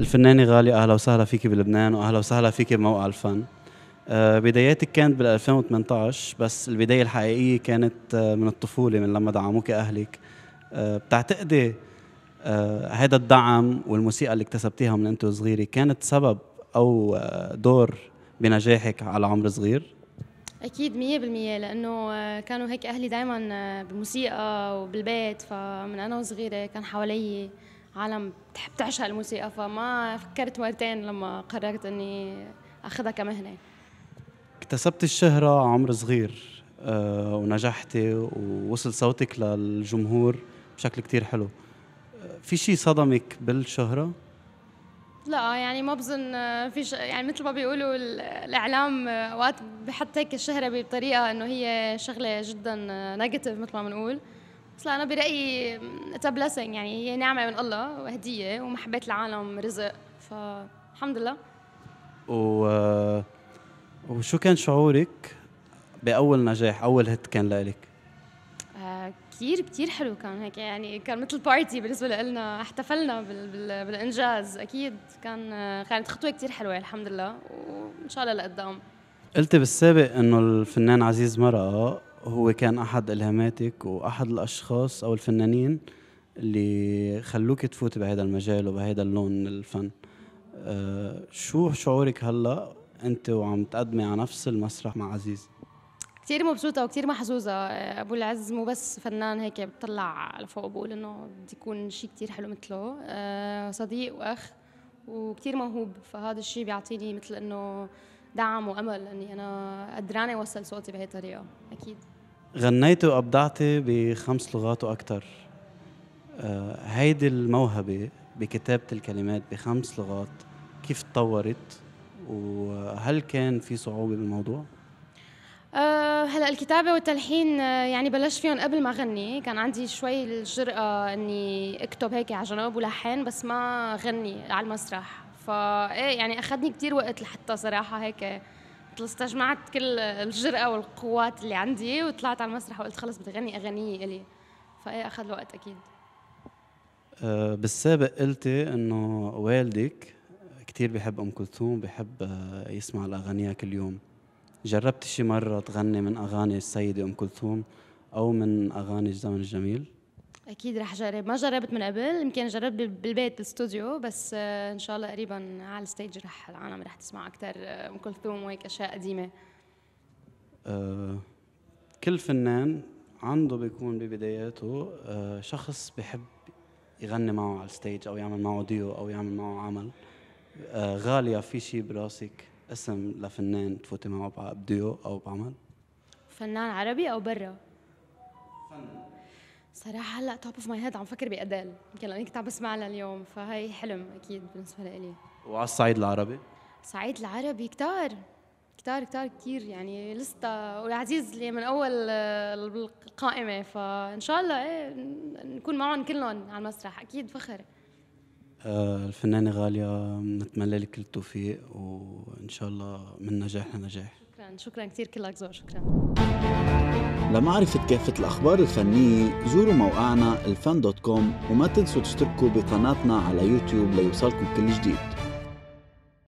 الفنانة غالية أهلا وسهلا فيكي بلبنان وأهلا وسهلا فيكي بموقع الفن آه، بداياتك كانت بال 2018 بس البداية الحقيقية كانت آه، من الطفولة من لما دعموك أهلك آه، بتعتقدي هذا الدعم والموسيقى اللي اكتسبتيها من أنت صغيرة كانت سبب أو دور بنجاحك على عمر صغير؟ اكيد 100% لانه كانوا هيك اهلي دائما بالموسيقى وبالبيت فمن انا وصغيره كان حوالي عالم بتحب تعشق الموسيقى فما فكرت مرتين لما قررت اني اخذها كمهنه اكتسبت الشهرة عمر صغير آه، ونجحتي ووصل صوتك للجمهور بشكل كتير حلو آه، في شيء صدمك بالشهرة؟ لا يعني ما بظن آه، في ش... يعني مثل ما بيقولوا الاعلام اوقات بحط هيك الشهره بطريقه انه هي شغله جدا نيجاتيف مثل ما بنقول اصلا انا برايي اتس بلسنج يعني هي نعمه من الله وهديه ومحبه العالم رزق فالحمد لله و وشو كان شعورك باول نجاح اول هيت كان لإلك؟ آه كثير كثير حلو كان هيك يعني كان مثل بارتي بالنسبه لنا احتفلنا بال بال بالانجاز اكيد كان آه، كانت خطوه كثير حلوه الحمد لله وان شاء الله لقدام قلت بالسابق انه الفنان عزيز مرقه هو كان احد الهاماتك واحد الاشخاص او الفنانين اللي خلوك تفوت بهذا المجال وبهذا اللون من الفن آه، شو شعورك هلا انت وعم تقدمي على نفس المسرح مع عزيز كثير مبسوطة وكثير محظوظة أبو العز مو بس فنان هيك بطلع لفوق بقول إنه بدي يكون شيء كثير حلو مثله آه، صديق وأخ وكثير موهوب فهذا الشيء بيعطيني مثل إنه دعم وامل اني انا قدرانه اوصل صوتي بهي الطريقه اكيد غنيتي وابدعتي بخمس لغات واكثر آه، هيدي الموهبه بكتابه الكلمات بخمس لغات كيف تطورت وهل كان في صعوبه بالموضوع؟ أه هلا الكتابة والتلحين آه، يعني بلشت فيهم قبل ما غني كان عندي شوي الجرأة اني اكتب هيك على جنب ولحن بس ما غني على المسرح فايه يعني اخذني كثير وقت لحتى صراحه هيك استجمعت كل الجرأة والقوات اللي عندي وطلعت على المسرح وقلت خلص بدي اغني اغنية الي فايه اخذ وقت اكيد أه، بالسابق قلتي انه والدك كثير بحب ام كلثوم بحب آه، يسمع لاغانيها كل يوم جربت شي مره تغني من اغاني السيده ام كلثوم او من اغاني الزمن الجميل اكيد رح جرب ما جربت من قبل يمكن جربت بالبيت بالستوديو بس آه، ان شاء الله قريبا على الستيج رح العالم رح تسمع اكثر ام آه، كلثوم وهيك اشياء قديمه آه، كل فنان عنده بيكون ببداياته شخص بحب يغني معه على الستيج او يعمل معه ديو او يعمل معه عمل غاليه في شيء براسك اسم لفنان تفوتي معه بديو او بعمل فنان عربي او برا فنان صراحة هلا توب اوف ماي هيد عم فكر بأديل يمكن لأني كنت عم بسمع لها اليوم فهي حلم أكيد بالنسبة لإلي وعلى الصعيد العربي؟ صعيد العربي كتار كتار كتار كتير يعني لستا والعزيز اللي من أول آه، القائمة فإن شاء الله إيه نكون معهم كلهم على المسرح أكيد فخر آه، الفنانة غالية نتمنى لك كل التوفيق وإن شاء الله من نجاح لنجاح شكرا كثير كلك زور شكرا لمعرفة كافة الأخبار الفنية زوروا موقعنا الفن دوت كوم وما تنسوا تشتركوا بقناتنا على يوتيوب ليوصلكم كل جديد